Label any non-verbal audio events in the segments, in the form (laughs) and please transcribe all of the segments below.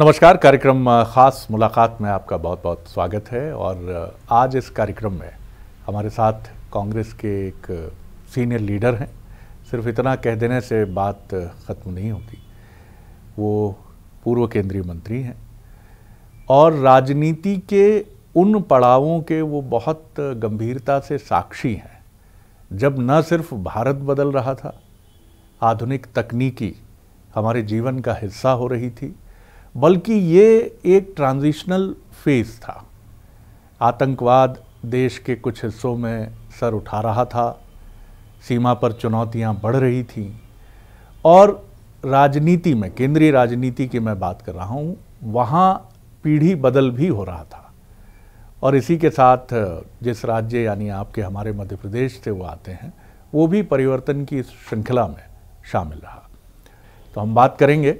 नमस्कार कार्यक्रम ख़ास मुलाकात में आपका बहुत बहुत स्वागत है और आज इस कार्यक्रम में हमारे साथ कांग्रेस के एक सीनियर लीडर हैं सिर्फ इतना कह देने से बात ख़त्म नहीं होती वो पूर्व केंद्रीय मंत्री हैं और राजनीति के उन पड़ावों के वो बहुत गंभीरता से साक्षी हैं जब न सिर्फ भारत बदल रहा था आधुनिक तकनीकी हमारे जीवन का हिस्सा हो रही थी बल्कि ये एक ट्रांजिशनल फेज़ था आतंकवाद देश के कुछ हिस्सों में सर उठा रहा था सीमा पर चुनौतियां बढ़ रही थीं और राजनीति में केंद्रीय राजनीति की मैं बात कर रहा हूं वहां पीढ़ी बदल भी हो रहा था और इसी के साथ जिस राज्य यानी आपके हमारे मध्य प्रदेश से वो आते हैं वो भी परिवर्तन की इस श्रृंखला में शामिल रहा तो हम बात करेंगे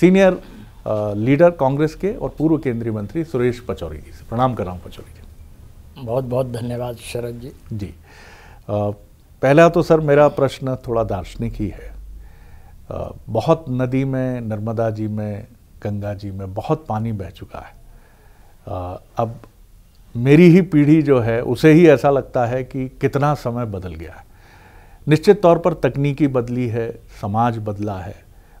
सीनियर लीडर कांग्रेस के और पूर्व केंद्रीय मंत्री सुरेश पचौरी जी से प्रणाम कर रहा हूँ पचौरी जी बहुत बहुत धन्यवाद शरद जी जी आ, पहला तो सर मेरा प्रश्न थोड़ा दार्शनिक ही है आ, बहुत नदी में नर्मदा जी में गंगा जी में बहुत पानी बह चुका है आ, अब मेरी ही पीढ़ी जो है उसे ही ऐसा लगता है कि कितना समय बदल गया है निश्चित तौर पर तकनीकी बदली है समाज बदला है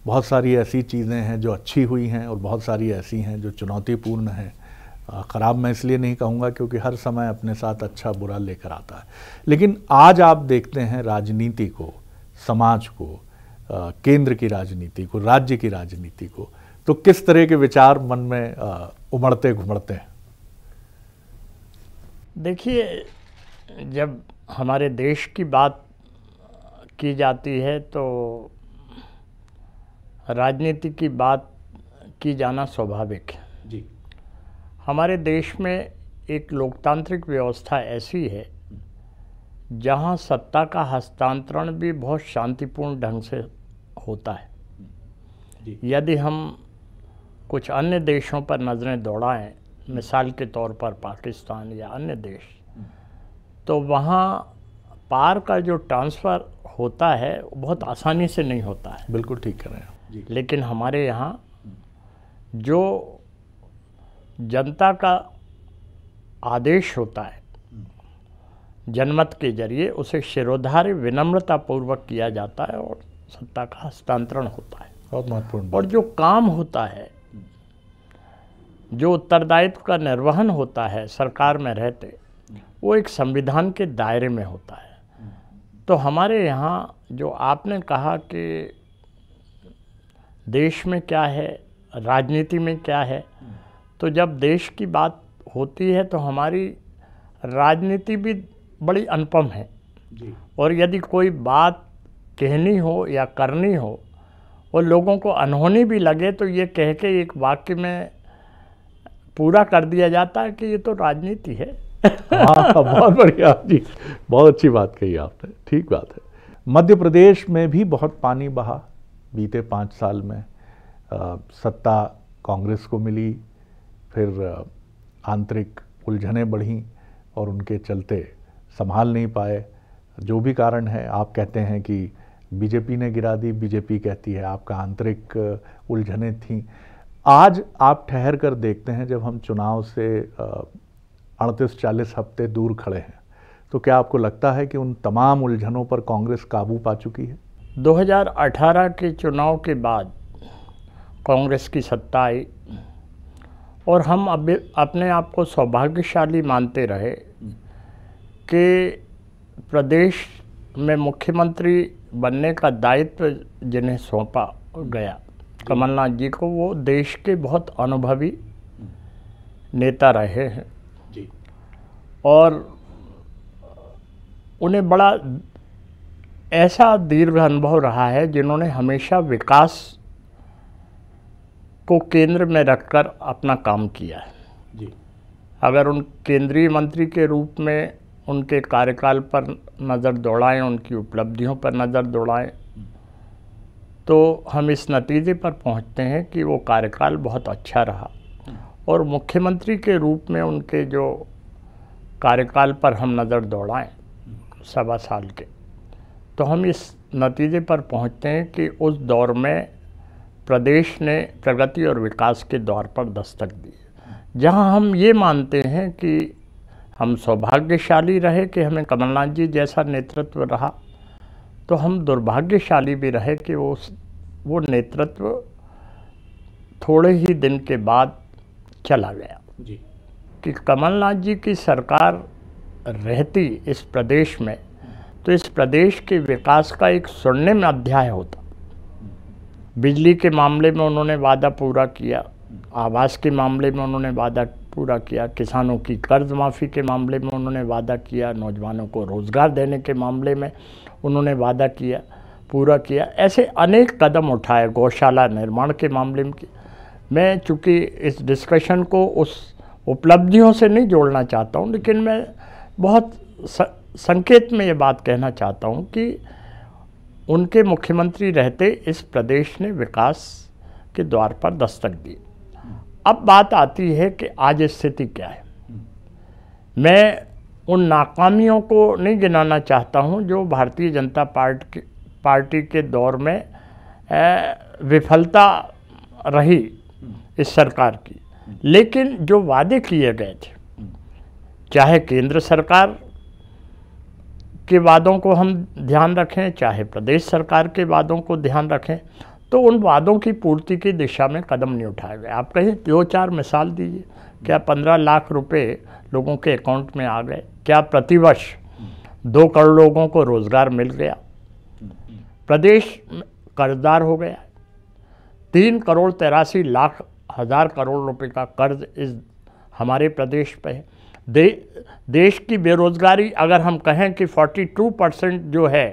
बहुत सारी ऐसी चीज़ें हैं जो अच्छी हुई हैं और बहुत सारी ऐसी हैं जो चुनौतीपूर्ण हैं ख़राब मैं इसलिए नहीं कहूँगा क्योंकि हर समय अपने साथ अच्छा बुरा लेकर आता है लेकिन आज आप देखते हैं राजनीति को समाज को केंद्र की राजनीति को राज्य की राजनीति को तो किस तरह के विचार मन में उमड़ते घुमड़ते हैं देखिए जब हमारे देश की बात की जाती है तो राजनीति की बात की जाना स्वाभाविक है जी हमारे देश में एक लोकतांत्रिक व्यवस्था ऐसी है जहां सत्ता का हस्तांतरण भी बहुत शांतिपूर्ण ढंग से होता है यदि हम कुछ अन्य देशों पर नज़रें दौड़ाएं मिसाल के तौर पर पाकिस्तान या अन्य देश तो वहाँ पार का जो ट्रांसफ़र होता है बहुत आसानी से नहीं होता है बिल्कुल ठीक कर रहे हैं लेकिन हमारे यहाँ जो जनता का आदेश होता है जनमत के जरिए उसे शिरोधार्य विनम्रतापूर्वक किया जाता है और सत्ता का हस्तांतरण होता है बहुत महत्वपूर्ण और जो काम होता है जो उत्तरदायित्व का निर्वहन होता है सरकार में रहते वो एक संविधान के दायरे में होता है तो हमारे यहाँ जो आपने कहा कि देश में क्या है राजनीति में क्या है तो जब देश की बात होती है तो हमारी राजनीति भी बड़ी अनुपम है और यदि कोई बात कहनी हो या करनी हो और लोगों को अनहोनी भी लगे तो ये कह के एक वाक्य में पूरा कर दिया जाता है कि ये तो राजनीति है हाँ बहुत बढ़िया जी बहुत अच्छी बात कही आपने ठीक बात है मध्य प्रदेश में भी बहुत पानी बहा बीते पाँच साल में आ, सत्ता कांग्रेस को मिली फिर आंतरिक उलझने बढ़ीं और उनके चलते संभाल नहीं पाए जो भी कारण है आप कहते हैं कि बीजेपी ने गिरा दी बीजेपी कहती है आपका आंतरिक उलझने थी आज आप ठहर कर देखते हैं जब हम चुनाव से अड़तीस चालीस हफ्ते दूर खड़े हैं तो क्या आपको लगता है कि उन तमाम उलझनों पर कांग्रेस काबू पा चुकी है 2018 के चुनाव के बाद कांग्रेस की सत्ता आई और हम अब अपने आप को सौभाग्यशाली मानते रहे कि प्रदेश में मुख्यमंत्री बनने का दायित्व जिन्हें सौंपा गया कमलनाथ जी को वो देश के बहुत अनुभवी नेता रहे हैं और उन्हें बड़ा ऐसा दीर्घ अनुभव रहा है जिन्होंने हमेशा विकास को केंद्र में रखकर अपना काम किया है जी अगर उन केंद्रीय मंत्री के रूप में उनके कार्यकाल पर नज़र दौड़ाएं उनकी उपलब्धियों पर नज़र दौड़ाएं तो हम इस नतीजे पर पहुंचते हैं कि वो कार्यकाल बहुत अच्छा रहा और मुख्यमंत्री के रूप में उनके जो कार्यकाल पर हम नज़र दौड़ाएं सवा साल के तो हम इस नतीजे पर पहुँचते हैं कि उस दौर में प्रदेश ने प्रगति और विकास के द्वार पर दस्तक दी जहाँ हम ये मानते हैं कि हम सौभाग्यशाली रहे कि हमें कमलनाथ जी जैसा नेतृत्व रहा तो हम दुर्भाग्यशाली भी रहे कि वो वो नेतृत्व थोड़े ही दिन के बाद चला गया जी कि कमलनाथ जी की सरकार रहती इस प्रदेश में तो इस प्रदेश के विकास का एक स्वर्णिम अध्याय होता बिजली के मामले में उन्होंने वादा पूरा किया आवास के मामले में उन्होंने वादा पूरा किया किसानों की कर्ज माफ़ी के मामले में उन्होंने वादा किया नौजवानों को रोज़गार देने के मामले में उन्होंने वादा किया पूरा किया ऐसे अनेक कदम उठाए गौशाला निर्माण के मामले में मैं चूँकि इस डिस्कशन को उस उपलब्धियों से नहीं जोड़ना चाहता हूँ लेकिन मैं बहुत स... संकेत में ये बात कहना चाहता हूँ कि उनके मुख्यमंत्री रहते इस प्रदेश ने विकास के द्वार पर दस्तक दी अब बात आती है कि आज स्थिति क्या है मैं उन नाकामियों को नहीं गिनाना चाहता हूं जो भारतीय जनता पार्टी पार्टी के दौर में विफलता रही इस सरकार की लेकिन जो वादे किए गए थे चाहे केंद्र सरकार के वादों को हम ध्यान रखें चाहे प्रदेश सरकार के वादों को ध्यान रखें तो उन वादों की पूर्ति की दिशा में कदम नहीं उठाए गए आप कहीं दो चार मिसाल दीजिए क्या पंद्रह लाख रुपए लोगों के अकाउंट में आ गए क्या प्रतिवर्ष दो करोड़ लोगों को रोज़गार मिल गया प्रदेश कर्जदार हो गया तीन करोड़ तिरासी लाख हज़ार करोड़ रुपए का कर्ज इस हमारे प्रदेश पर है दे देश की बेरोज़गारी अगर हम कहें कि 42 परसेंट जो है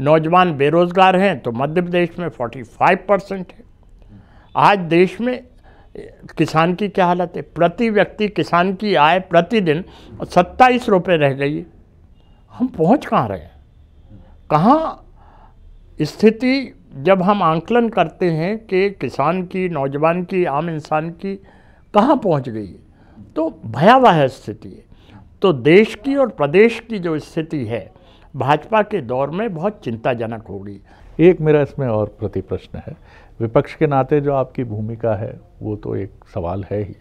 नौजवान बेरोज़गार हैं तो मध्य प्रदेश में 45 परसेंट है आज देश में किसान की क्या हालत है प्रति व्यक्ति किसान की आय प्रतिदिन सत्ताईस रुपये रह गई है हम पहुंच कहाँ रहे हैं कहाँ स्थिति जब हम आंकलन करते हैं कि किसान की नौजवान की आम इंसान की कहाँ पहुंच गई है तो भयावह स्थिति है तो देश की और प्रदेश की जो स्थिति है भाजपा के दौर में बहुत चिंताजनक होगी एक मेरा इसमें और प्रति प्रश्न है विपक्ष के नाते जो आपकी भूमिका है वो तो एक सवाल है ही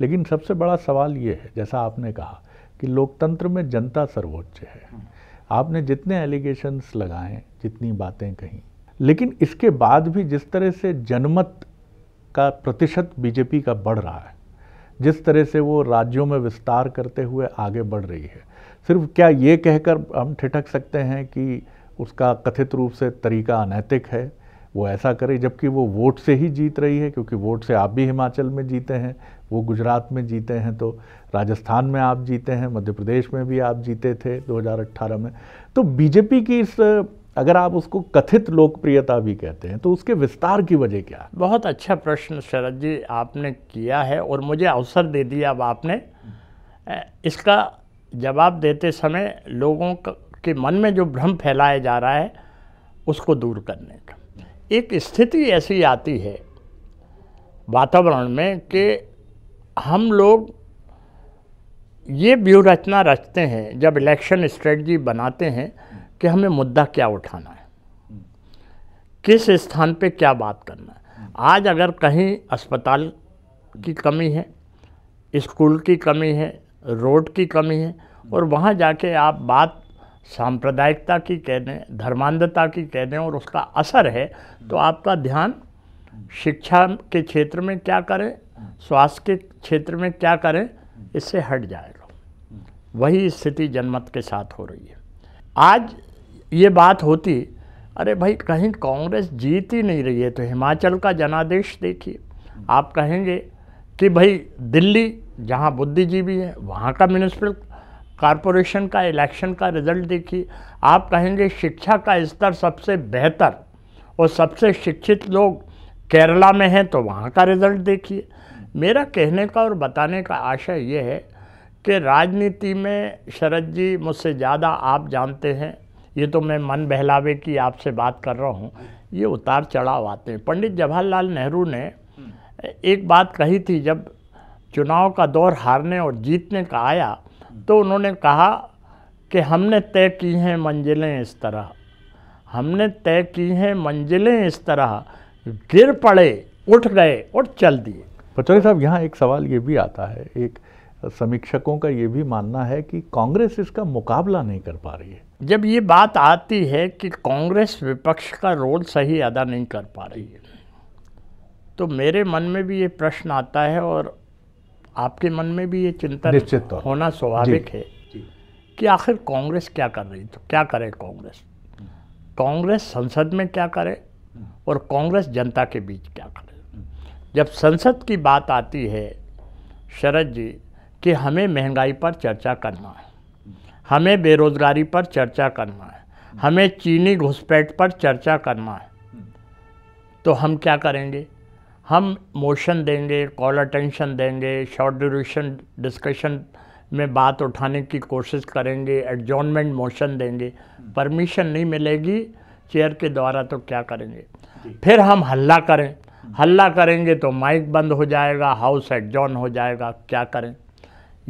लेकिन सबसे बड़ा सवाल ये है जैसा आपने कहा कि लोकतंत्र में जनता सर्वोच्च है आपने जितने एलिगेशंस लगाए जितनी बातें कहीं लेकिन इसके बाद भी जिस तरह से जनमत का प्रतिशत बीजेपी का बढ़ रहा है जिस तरह से वो राज्यों में विस्तार करते हुए आगे बढ़ रही है सिर्फ क्या ये कहकर हम ठिठक सकते हैं कि उसका कथित रूप से तरीका अनैतिक है वो ऐसा करे जबकि वो वोट से ही जीत रही है क्योंकि वोट से आप भी हिमाचल में जीते हैं वो गुजरात में जीते हैं तो राजस्थान में आप जीते हैं मध्य प्रदेश में भी आप जीते थे 2018 में तो बीजेपी की इस अगर आप उसको कथित लोकप्रियता भी कहते हैं तो उसके विस्तार की वजह क्या है बहुत अच्छा प्रश्न शरद जी आपने किया है और मुझे अवसर दे दिया अब आपने इसका जवाब देते समय लोगों के मन में जो भ्रम फैलाया जा रहा है उसको दूर करने का एक स्थिति ऐसी आती है वातावरण में कि हम लोग ये व्यूह रचना रचते हैं जब इलेक्शन स्ट्रेटजी बनाते हैं कि हमें मुद्दा क्या उठाना है किस स्थान पे क्या बात करना है आज अगर कहीं अस्पताल की कमी है स्कूल की कमी है रोड की कमी है और वहाँ जाके आप बात सांप्रदायिकता की कह दें धर्मांधता की कह दें और उसका असर है तो आपका ध्यान शिक्षा के क्षेत्र में क्या करें स्वास्थ्य के क्षेत्र में क्या करें इससे हट जाएगा वही स्थिति जनमत के साथ हो रही है आज ये बात होती अरे भाई कहीं कांग्रेस जीत ही नहीं रही है तो हिमाचल का जनादेश देखिए आप कहेंगे कि भाई दिल्ली जहाँ बुद्धिजीवी है वहाँ का म्यूनसिपल कॉरपोरेशन का इलेक्शन का रिजल्ट देखिए आप कहेंगे शिक्षा का स्तर सबसे बेहतर और सबसे शिक्षित लोग केरला में हैं तो वहाँ का रिजल्ट देखिए मेरा कहने का और बताने का आशय ये है कि राजनीति में शरद जी मुझसे ज़्यादा आप जानते हैं ये तो मैं मन बहलावे की आपसे बात कर रहा हूँ ये उतार चढ़ाव आते हैं पंडित जवाहरलाल नेहरू ने एक बात कही थी जब चुनाव का दौर हारने और जीतने का आया तो उन्होंने कहा कि हमने तय की हैं मंजिलें इस तरह हमने तय की हैं मंजिलें इस तरह गिर पड़े उठ गए और चल दिए पचौरी साहब यहाँ एक सवाल ये भी आता है एक समीक्षकों का ये भी मानना है कि कांग्रेस इसका मुकाबला नहीं कर पा रही है जब ये बात आती है कि कांग्रेस विपक्ष का रोल सही अदा नहीं कर पा रही है तो मेरे मन में भी ये प्रश्न आता है और आपके मन में भी ये चिंता होना स्वाभाविक है कि आखिर कांग्रेस क्या कर रही तो क्या करे कांग्रेस कांग्रेस संसद में क्या करे और कांग्रेस जनता के बीच क्या करे जब संसद की बात आती है शरद जी कि हमें महंगाई पर चर्चा करना है हमें बेरोज़गारी पर चर्चा करना है हमें चीनी घुसपैठ पर चर्चा करना है तो हम क्या करेंगे हम मोशन देंगे कॉल अटेंशन देंगे शॉर्ट ड्यूरेशन डिस्कशन में बात उठाने की कोशिश करेंगे एडजॉनमेंट मोशन देंगे परमिशन नहीं मिलेगी चेयर के द्वारा तो क्या करेंगे फिर हम हल्ला करें हल्ला करेंगे तो माइक बंद हो जाएगा हाउस एडजॉन हो जाएगा क्या करें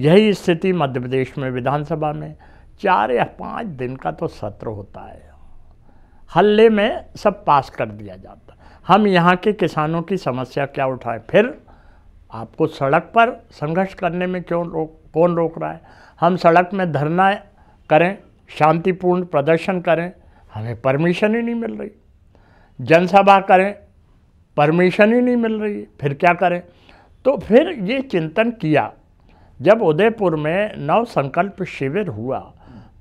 यही स्थिति मध्य प्रदेश में विधानसभा में चार या पाँच दिन का तो सत्र होता है हल्ले में सब पास कर दिया जाता हम यहाँ के किसानों की समस्या क्या उठाएं फिर आपको सड़क पर संघर्ष करने में क्यों रोक कौन रोक रहा है हम सड़क में धरना करें शांतिपूर्ण प्रदर्शन करें हमें परमिशन ही नहीं मिल रही जनसभा करें परमिशन ही नहीं मिल रही फिर क्या करें तो फिर ये चिंतन किया जब उदयपुर में नव संकल्प शिविर हुआ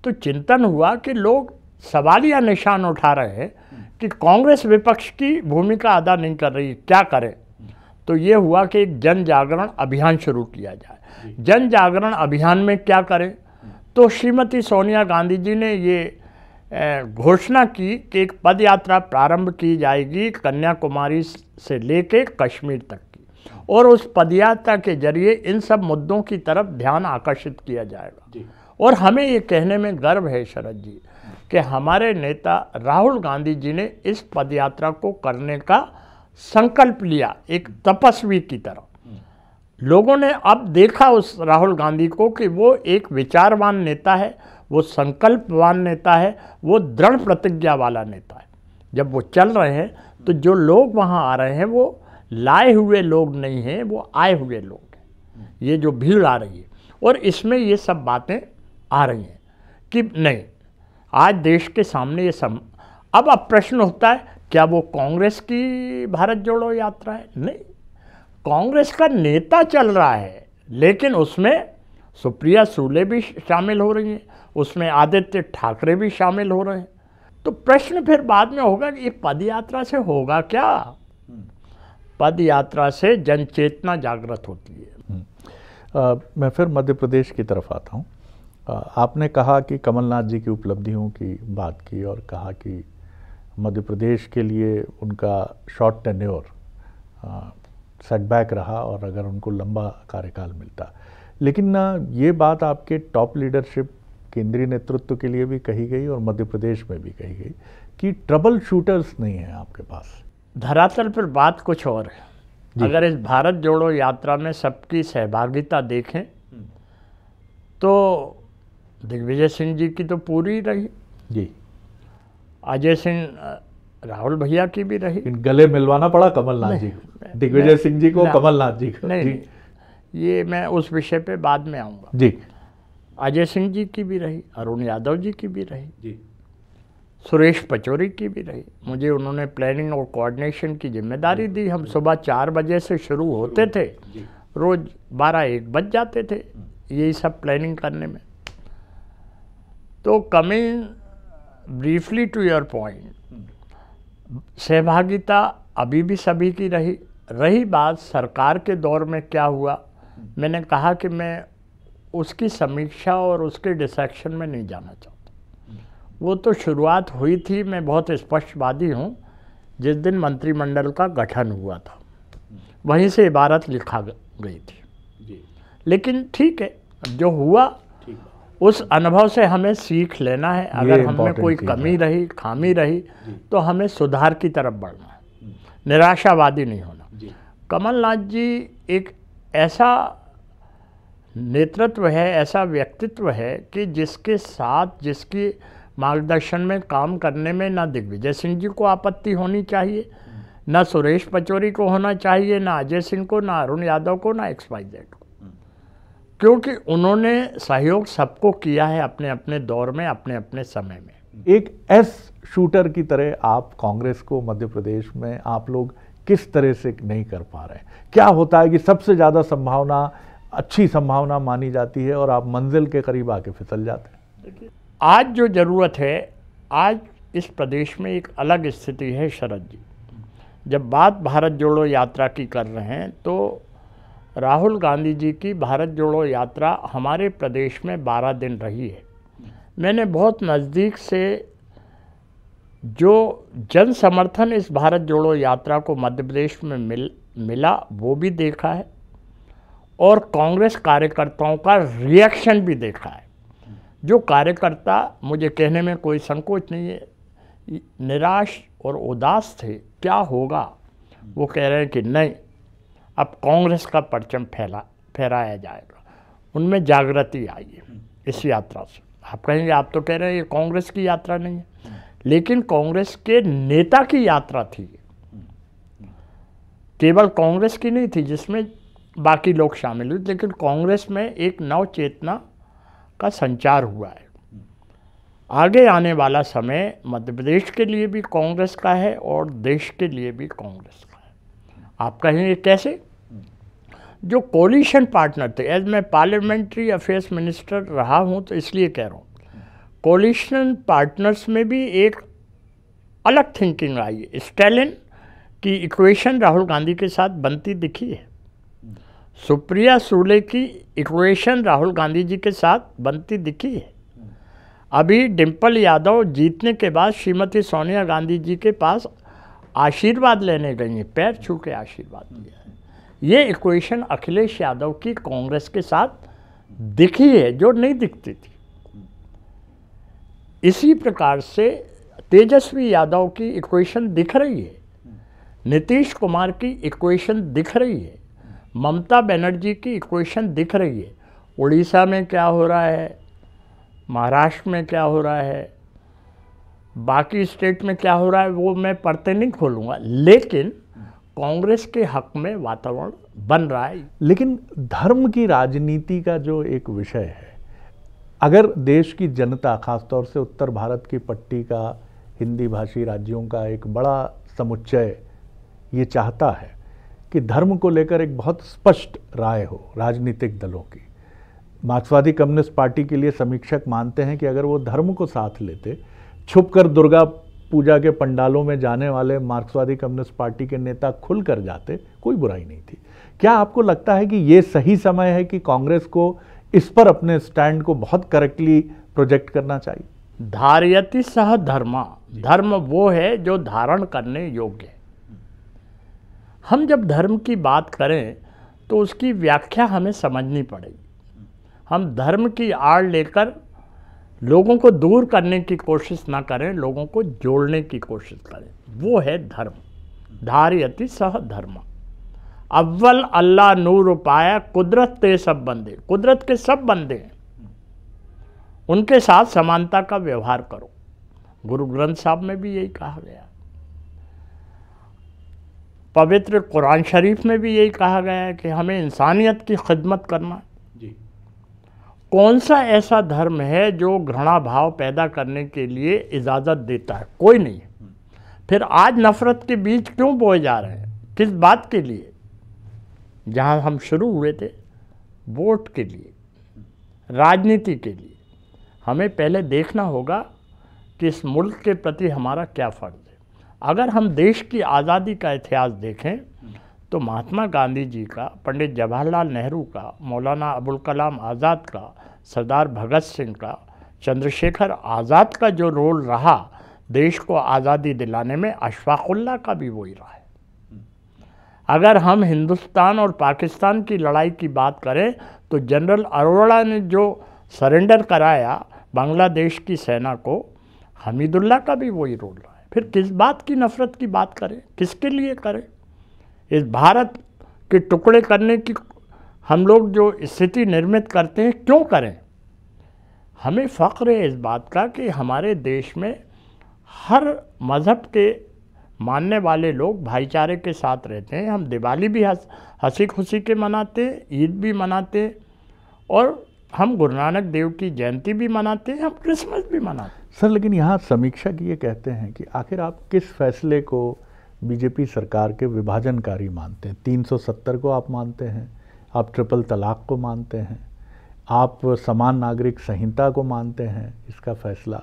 तो चिंतन हुआ कि लोग सवालिया निशान उठा रहे हैं कि कांग्रेस विपक्ष की भूमिका अदा नहीं कर रही क्या करें तो ये हुआ कि एक जन जागरण अभियान शुरू किया जाए जन जागरण अभियान में क्या करें तो श्रीमती सोनिया गांधी जी ने ये घोषणा की कि एक पद यात्रा प्रारंभ की जाएगी कन्याकुमारी से लेके कश्मीर तक और उस पदयात्रा के जरिए इन सब मुद्दों की तरफ ध्यान आकर्षित किया जाएगा और हमें ये कहने में गर्व है शरद जी कि हमारे नेता राहुल गांधी जी ने इस पदयात्रा को करने का संकल्प लिया एक तपस्वी की तरह लोगों ने अब देखा उस राहुल गांधी को कि वो एक विचारवान नेता है वो संकल्पवान नेता है वो दृढ़ प्रतिज्ञा वाला नेता है जब वो चल रहे हैं तो जो लोग वहाँ आ रहे हैं वो लाए हुए लोग नहीं हैं वो आए हुए लोग हैं ये जो भीड़ आ रही है और इसमें ये सब बातें आ रही हैं कि नहीं आज देश के सामने ये सब अब अब प्रश्न होता है क्या वो कांग्रेस की भारत जोड़ो यात्रा है नहीं कांग्रेस का नेता चल रहा है लेकिन उसमें सुप्रिया सूले भी शामिल हो रही हैं उसमें आदित्य ठाकरे भी शामिल हो रहे हैं तो प्रश्न फिर बाद में होगा कि ये पद यात्रा से होगा क्या पद यात्रा से जनचेतना जागृत होती है आ, हम्म। मैं फिर मध्य प्रदेश की तरफ आता हूँ आपने कहा कि कमलनाथ जी की उपलब्धियों की बात की और कहा कि मध्य प्रदेश के लिए उनका शॉर्ट टेन्योर सेटबैक रहा और अगर उनको लंबा कार्यकाल मिलता लेकिन ये बात आपके टॉप लीडरशिप केंद्रीय नेतृत्व के लिए भी कही गई और मध्य प्रदेश में भी कही गई कि ट्रबल शूटर्स नहीं हैं आपके पास धरातल पर बात कुछ और है अगर इस भारत जोड़ो यात्रा में सबकी सहभागिता देखें हम्म। तो दिग्विजय सिंह जी की तो पूरी रही जी अजय सिंह राहुल भैया की भी रही गले मिलवाना पड़ा कमलनाथ जी दिग्विजय सिंह जी को कमलनाथ जी को नहीं, जी ये मैं उस विषय पे बाद में आऊँगा जी अजय सिंह जी की भी रही अरुण यादव जी की भी रही जी सुरेश पचौरी की भी रही मुझे उन्होंने प्लानिंग और कोऑर्डिनेशन की जिम्मेदारी दी हम सुबह चार बजे से शुरू होते थे रोज़ बारह एक बज जाते थे यही सब प्लानिंग करने में तो coming briefly to your point सहभागिता अभी भी सभी की रही रही बात सरकार के दौर में क्या हुआ मैंने कहा कि मैं उसकी समीक्षा और उसके डिसेक्शन में नहीं जाना चाहूँ वो तो शुरुआत हुई थी मैं बहुत स्पष्टवादी हूँ जिस दिन मंत्रिमंडल का गठन हुआ था वहीं से इबारत लिखा गई थी लेकिन ठीक है जो हुआ उस अनुभव से हमें सीख लेना है अगर हमें कोई कमी रही खामी रही तो हमें सुधार की तरफ बढ़ना है निराशावादी नहीं होना कमलनाथ जी एक ऐसा नेतृत्व है ऐसा व्यक्तित्व है कि जिसके साथ जिसकी मार्गदर्शन में काम करने में ना दिग्विजय सिंह जी को आपत्ति होनी चाहिए ना सुरेश पचौरी को होना चाहिए ना अजय सिंह को ना अरुण यादव को ना एक्स वाई जेड को क्योंकि उन्होंने सहयोग सबको किया है अपने अपने दौर में अपने अपने समय में एक एस शूटर की तरह आप कांग्रेस को मध्य प्रदेश में आप लोग किस तरह से नहीं कर पा रहे क्या होता है कि सबसे ज़्यादा संभावना अच्छी संभावना मानी जाती है और आप मंजिल के करीब आके फिसल जाते हैं देखिए आज जो ज़रूरत है आज इस प्रदेश में एक अलग स्थिति है शरद जी जब बात भारत जोड़ो यात्रा की कर रहे हैं तो राहुल गांधी जी की भारत जोड़ो यात्रा हमारे प्रदेश में 12 दिन रही है मैंने बहुत नज़दीक से जो जन समर्थन इस भारत जोड़ो यात्रा को मध्य प्रदेश में मिल मिला वो भी देखा है और कांग्रेस कार्यकर्ताओं का रिएक्शन भी देखा है जो कार्यकर्ता मुझे कहने में कोई संकोच नहीं है निराश और उदास थे क्या होगा वो कह रहे हैं कि नहीं अब कांग्रेस का परचम फैला फहराया जाएगा उनमें जागृति आई है इस यात्रा से आप कहेंगे आप तो कह रहे हैं ये कांग्रेस की यात्रा नहीं है लेकिन कांग्रेस के नेता की यात्रा थी केवल कांग्रेस की नहीं थी जिसमें बाकी लोग शामिल हुए लेकिन कांग्रेस में एक नव चेतना का संचार हुआ है आगे आने वाला समय मध्य प्रदेश के लिए भी कांग्रेस का है और देश के लिए भी कांग्रेस का है आप कहेंगे कैसे जो कोलिशन पार्टनर थे एज मैं पार्लियामेंट्री अफेयर्स मिनिस्टर रहा हूँ तो इसलिए कह रहा हूँ कोलिशन पार्टनर्स में भी एक अलग थिंकिंग आई है स्टेलिन की इक्वेशन राहुल गांधी के साथ बनती दिखी है सुप्रिया सूले की इक्वेशन राहुल गांधी जी के साथ बनती दिखी है अभी डिम्पल यादव जीतने के बाद श्रीमती सोनिया गांधी जी के पास आशीर्वाद लेने गई हैं पैर छू के आशीर्वाद लिया है ये इक्वेशन अखिलेश यादव की कांग्रेस के साथ दिखी है जो नहीं दिखती थी इसी प्रकार से तेजस्वी यादव की इक्वेशन दिख रही है नीतीश कुमार की इक्वेशन दिख रही है ममता बनर्जी की इक्वेशन दिख रही है उड़ीसा में क्या हो रहा है महाराष्ट्र में क्या हो रहा है बाकी स्टेट में क्या हो रहा है वो मैं पढ़ते नहीं खोलूँगा लेकिन कांग्रेस के हक में वातावरण बन रहा है लेकिन धर्म की राजनीति का जो एक विषय है अगर देश की जनता खासतौर से उत्तर भारत की पट्टी का हिंदी भाषी राज्यों का एक बड़ा समुच्चय ये चाहता है कि धर्म को लेकर एक बहुत स्पष्ट राय हो राजनीतिक दलों की मार्क्सवादी कम्युनिस्ट पार्टी के लिए समीक्षक मानते हैं कि अगर वो धर्म को साथ लेते छुपकर दुर्गा पूजा के पंडालों में जाने वाले मार्क्सवादी कम्युनिस्ट पार्टी के नेता खुल कर जाते कोई बुराई नहीं थी क्या आपको लगता है कि ये सही समय है कि कांग्रेस को इस पर अपने स्टैंड को बहुत करेक्टली प्रोजेक्ट करना चाहिए धार्यति सह धर्मा धर्म वो है जो धारण करने योग्य है हम जब धर्म की बात करें तो उसकी व्याख्या हमें समझनी पड़ेगी हम धर्म की आड़ लेकर लोगों को दूर करने की कोशिश ना करें लोगों को जोड़ने की कोशिश करें वो है धर्म धारियति सह धर्म अव्वल अल्लाह नूर उपाया कुदरत ते सब बंदे कुदरत के सब बंदे हैं उनके साथ समानता का व्यवहार करो गुरु ग्रंथ साहब में भी यही कहा गया पवित्र कुरान शरीफ में भी यही कहा गया है कि हमें इंसानियत की खिदमत करना जी कौन सा ऐसा धर्म है जो घृणा भाव पैदा करने के लिए इजाज़त देता है कोई नहीं फिर आज नफ़रत के बीच क्यों बोए जा रहे हैं किस बात के लिए जहाँ हम शुरू हुए थे वोट के लिए राजनीति के लिए हमें पहले देखना होगा कि इस मुल्क के प्रति हमारा क्या फ़र्ज अगर हम देश की आज़ादी का इतिहास देखें तो महात्मा गांधी जी का पंडित जवाहरलाल नेहरू का मौलाना अबुल कलाम आज़ाद का सरदार भगत सिंह का चंद्रशेखर आज़ाद का जो रोल रहा देश को आज़ादी दिलाने में अशफाकुल्ला का भी वही रहा है अगर हम हिंदुस्तान और पाकिस्तान की लड़ाई की बात करें तो जनरल अरोड़ा ने जो सरेंडर कराया बांग्लादेश की सेना को हमीदुल्ला का भी वही रोल रहा फिर किस बात की नफ़रत की बात करें किसके लिए करें इस भारत के टुकड़े करने की हम लोग जो स्थिति निर्मित करते हैं क्यों करें हमें फ़ख्र है इस बात का कि हमारे देश में हर मज़हब के मानने वाले लोग भाईचारे के साथ रहते हैं हम दिवाली भी हंस हंसी खुशी के मनाते हैं ईद भी मनाते हैं और हम गुरु नानक देव की जयंती भी मनाते हैं हम क्रिसमस भी मनाते हैं सर लेकिन यहाँ की ये कहते हैं कि आखिर आप किस फैसले को बीजेपी सरकार के विभाजनकारी मानते हैं 370 को आप मानते हैं आप ट्रिपल तलाक को मानते हैं आप समान नागरिक संहिता को मानते हैं इसका फैसला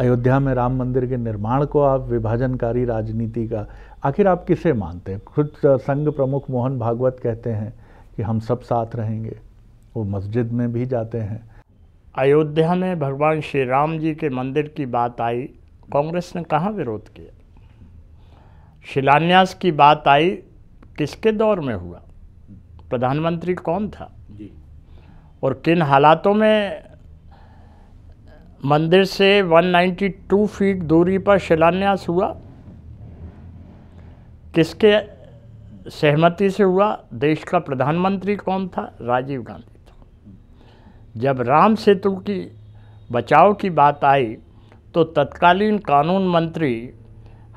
अयोध्या में राम मंदिर के निर्माण को आप विभाजनकारी राजनीति का आखिर आप किसे मानते हैं खुद संघ प्रमुख मोहन भागवत कहते हैं कि हम सब साथ रहेंगे वो मस्जिद में भी जाते हैं अयोध्या में भगवान श्री राम जी के मंदिर की बात आई कांग्रेस ने कहाँ विरोध किया शिलान्यास की बात आई किसके दौर में हुआ प्रधानमंत्री कौन था जी और किन हालातों में मंदिर से 192 फीट दूरी पर शिलान्यास हुआ किसके सहमति से हुआ देश का प्रधानमंत्री कौन था राजीव गांधी जब राम सेतु की बचाव की बात आई तो तत्कालीन कानून मंत्री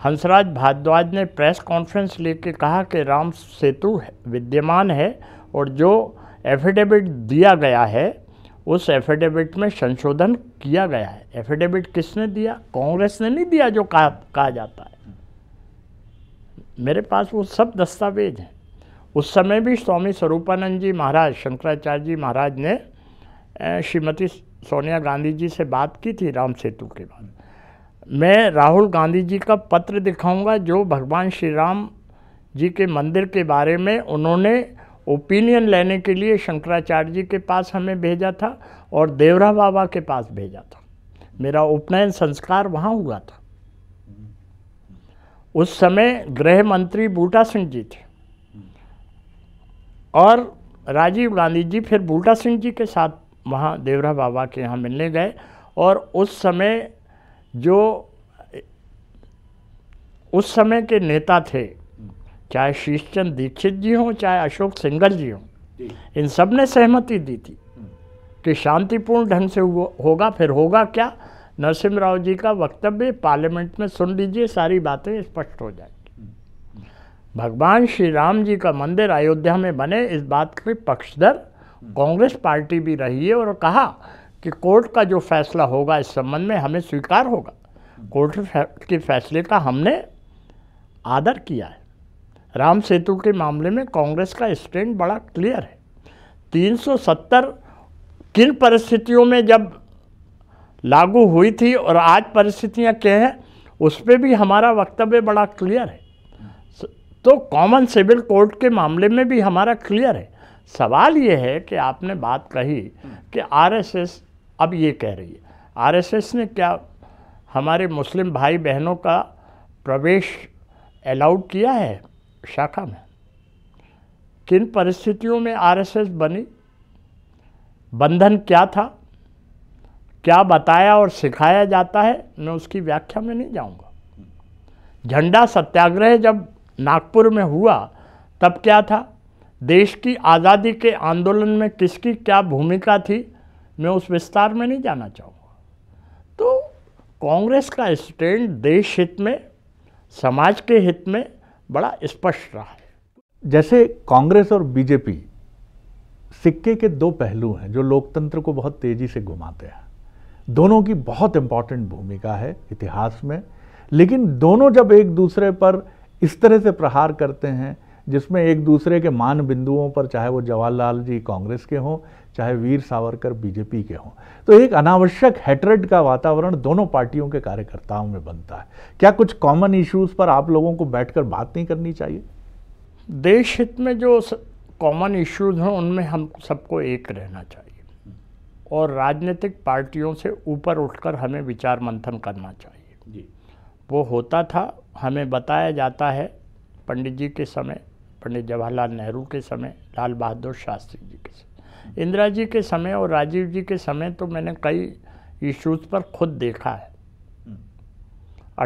हंसराज भारद्वाज ने प्रेस कॉन्फ्रेंस लेके कहा कि राम सेतु विद्यमान है और जो एफिडेविट दिया गया है उस एफिडेविट में संशोधन किया गया है एफिडेविट किसने दिया कांग्रेस ने नहीं दिया जो कहा कहा जाता है मेरे पास वो सब दस्तावेज हैं उस समय भी स्वामी स्वरूपानंद जी महाराज शंकराचार्य जी महाराज ने श्रीमती सोनिया गांधी जी से बात की थी राम सेतु के बाद मैं राहुल गांधी जी का पत्र दिखाऊंगा जो भगवान श्री राम जी के मंदिर के बारे में उन्होंने ओपिनियन लेने के लिए शंकराचार्य जी के पास हमें भेजा था और देवरा बाबा के पास भेजा था मेरा उपनयन संस्कार वहाँ हुआ था उस समय गृह मंत्री बूटा सिंह जी थे और राजीव गांधी जी फिर बूटा सिंह जी के साथ वहाँ देवरा बाबा के यहाँ मिलने गए और उस समय जो उस समय के नेता थे चाहे शीशचंद दीक्षित जी हों चाहे अशोक सिंगल जी हों इन सब ने सहमति दी थी कि शांतिपूर्ण ढंग से वो होगा फिर होगा क्या नरसिंह राव जी का वक्तव्य पार्लियामेंट में सुन लीजिए सारी बातें स्पष्ट हो जाएंगी हम्म। भगवान श्री राम जी का मंदिर अयोध्या में बने इस बात के पक्षधर कांग्रेस पार्टी भी रही है और कहा कि कोर्ट का जो फैसला होगा इस संबंध में हमें स्वीकार होगा कोर्ट के फैसले का हमने आदर किया है राम सेतु के मामले में कांग्रेस का स्टैंड बड़ा क्लियर है 370 किन परिस्थितियों में जब लागू हुई थी और आज परिस्थितियां क्या हैं उस पर भी हमारा वक्तव्य बड़ा क्लियर है तो कॉमन सिविल कोर्ट के मामले में भी हमारा क्लियर है सवाल ये है कि आपने बात कही कि आरएसएस अब ये कह रही है आरएसएस ने क्या हमारे मुस्लिम भाई बहनों का प्रवेश अलाउड किया है शाखा में किन परिस्थितियों में आरएसएस बनी बंधन क्या था क्या बताया और सिखाया जाता है मैं उसकी व्याख्या में नहीं जाऊंगा झंडा सत्याग्रह जब नागपुर में हुआ तब क्या था देश की आज़ादी के आंदोलन में किसकी क्या भूमिका थी मैं उस विस्तार में नहीं जाना चाहूँगा तो कांग्रेस का स्टैंड देश हित में समाज के हित में बड़ा स्पष्ट रहा है जैसे कांग्रेस और बीजेपी सिक्के के दो पहलू हैं जो लोकतंत्र को बहुत तेज़ी से घुमाते हैं दोनों की बहुत इंपॉर्टेंट भूमिका है इतिहास में लेकिन दोनों जब एक दूसरे पर इस तरह से प्रहार करते हैं जिसमें एक दूसरे के मान बिंदुओं पर चाहे वो जवाहरलाल जी कांग्रेस के हों चाहे वीर सावरकर बीजेपी के हों तो एक अनावश्यक हेटरेड का वातावरण दोनों पार्टियों के कार्यकर्ताओं में बनता है क्या कुछ कॉमन इश्यूज पर आप लोगों को बैठकर बात नहीं करनी चाहिए देश हित में जो कॉमन इश्यूज हैं उनमें हम सबको एक रहना चाहिए और राजनीतिक पार्टियों से ऊपर उठकर हमें विचार मंथन करना चाहिए जी वो होता था हमें बताया जाता है पंडित जी के समय पंडित जवाहरलाल नेहरू के समय लाल बहादुर शास्त्री जी के समय इंदिरा जी के समय और राजीव जी के समय तो मैंने कई इश्यूज़ पर खुद देखा है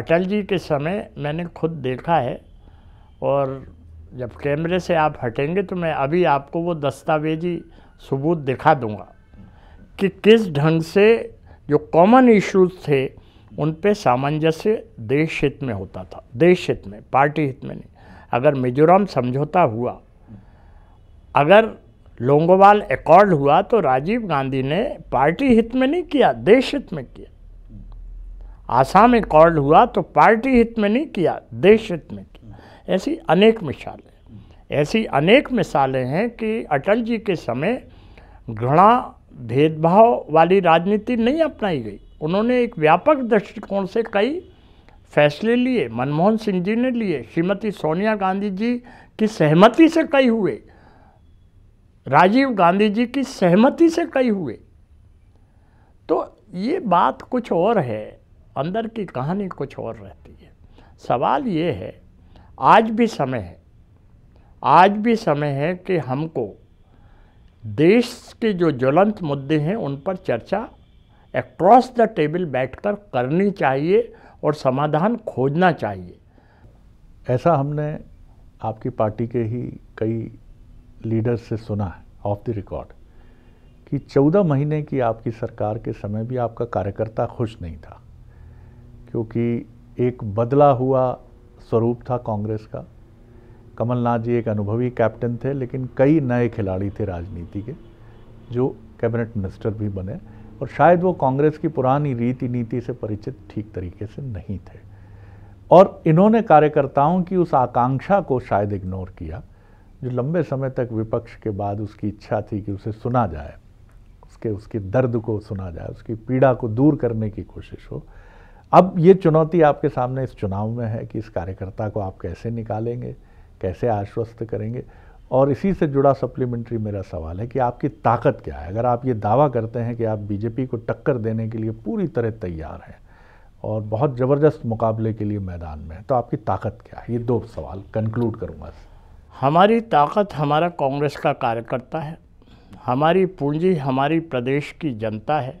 अटल जी के समय मैंने खुद देखा है और जब कैमरे से आप हटेंगे तो मैं अभी आपको वो दस्तावेजी सबूत दिखा दूंगा कि किस ढंग से जो कॉमन इश्यूज थे उन पे सामंजस्य देश हित में होता था देश हित में पार्टी हित में नहीं अगर मिजोरम समझौता हुआ अगर लोंगोवाल एकॉर्ड हुआ तो राजीव गांधी ने पार्टी हित में नहीं किया देश हित में किया आसाम एकॉर्ड हुआ तो पार्टी हित में नहीं किया देश हित में किया ऐसी अनेक मिसालें ऐसी अनेक मिसालें हैं कि अटल जी के समय घृणा भेदभाव वाली राजनीति नहीं अपनाई गई उन्होंने एक व्यापक दृष्टिकोण से कई फैसले लिए मनमोहन सिंह जी ने लिए श्रीमती सोनिया गांधी जी की सहमति से कई हुए राजीव गांधी जी की सहमति से कई हुए तो ये बात कुछ और है अंदर की कहानी कुछ और रहती है सवाल ये है आज भी समय है आज भी समय है कि हमको देश के जो ज्वलंत मुद्दे हैं उन पर चर्चा एक्रॉस द टेबल बैठकर करनी चाहिए और समाधान खोजना चाहिए ऐसा हमने आपकी पार्टी के ही कई लीडर्स से सुना है ऑफ द रिकॉर्ड कि 14 महीने की आपकी सरकार के समय भी आपका कार्यकर्ता खुश नहीं था क्योंकि एक बदला हुआ स्वरूप था कांग्रेस का कमलनाथ जी एक अनुभवी कैप्टन थे लेकिन कई नए खिलाड़ी थे राजनीति के जो कैबिनेट मिनिस्टर भी बने और शायद वो कांग्रेस की पुरानी रीति नीति से परिचित ठीक तरीके से नहीं थे और इन्होंने कार्यकर्ताओं की उस आकांक्षा को शायद इग्नोर किया जो लंबे समय तक विपक्ष के बाद उसकी इच्छा थी कि उसे सुना जाए उसके उसके दर्द को सुना जाए उसकी पीड़ा को दूर करने की कोशिश हो अब ये चुनौती आपके सामने इस चुनाव में है कि इस कार्यकर्ता को आप कैसे निकालेंगे कैसे आश्वस्त करेंगे और इसी से जुड़ा सप्लीमेंट्री मेरा सवाल है कि आपकी ताकत क्या है अगर आप ये दावा करते हैं कि आप बीजेपी को टक्कर देने के लिए पूरी तरह तैयार हैं और बहुत ज़बरदस्त मुकाबले के लिए मैदान में है तो आपकी ताकत क्या है ये दो सवाल कंक्लूड करूँगा हमारी ताकत हमारा कांग्रेस का कार्यकर्ता है हमारी पूंजी हमारी प्रदेश की जनता है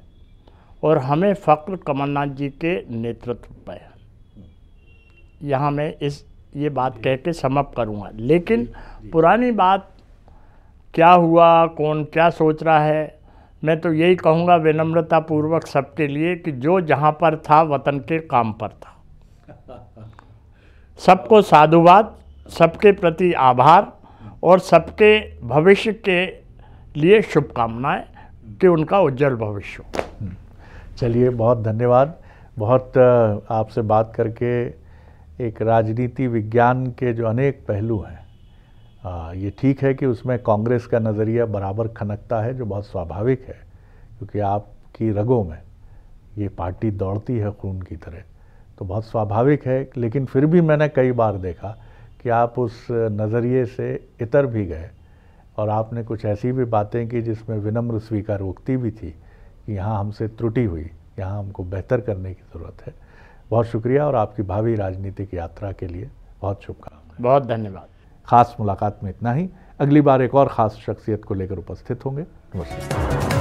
और हमें फ़ख्र कमलनाथ जी के नेतृत्व पर है यहाँ मैं इस ये बात कह के समप करूँगा लेकिन पुरानी बात क्या हुआ कौन क्या सोच रहा है मैं तो यही कहूँगा विनम्रतापूर्वक सबके लिए कि जो जहाँ पर था वतन के काम पर था (laughs) सबको हाँ। साधुवाद सबके प्रति आभार और सबके भविष्य के लिए शुभकामनाएं कि उनका उज्जवल भविष्य हो हम्म। चलिए बहुत धन्यवाद बहुत आपसे बात करके एक राजनीति विज्ञान के जो अनेक पहलू हैं ये ठीक है कि उसमें कांग्रेस का नज़रिया बराबर खनकता है जो बहुत स्वाभाविक है क्योंकि आपकी रगों में ये पार्टी दौड़ती है खून की तरह तो बहुत स्वाभाविक है लेकिन फिर भी मैंने कई बार देखा कि आप उस नज़रिए से इतर भी गए और आपने कुछ ऐसी भी बातें की जिसमें विनम्र स्वीकार स्वीकारोक्ति भी थी कि यहाँ हमसे त्रुटि हुई यहाँ हमको बेहतर करने की ज़रूरत है बहुत शुक्रिया और आपकी भावी राजनीतिक यात्रा के लिए बहुत शुभकामनाएं बहुत धन्यवाद खास मुलाकात में इतना ही अगली बार एक और ख़ास शख्सियत को लेकर उपस्थित होंगे नमस्कार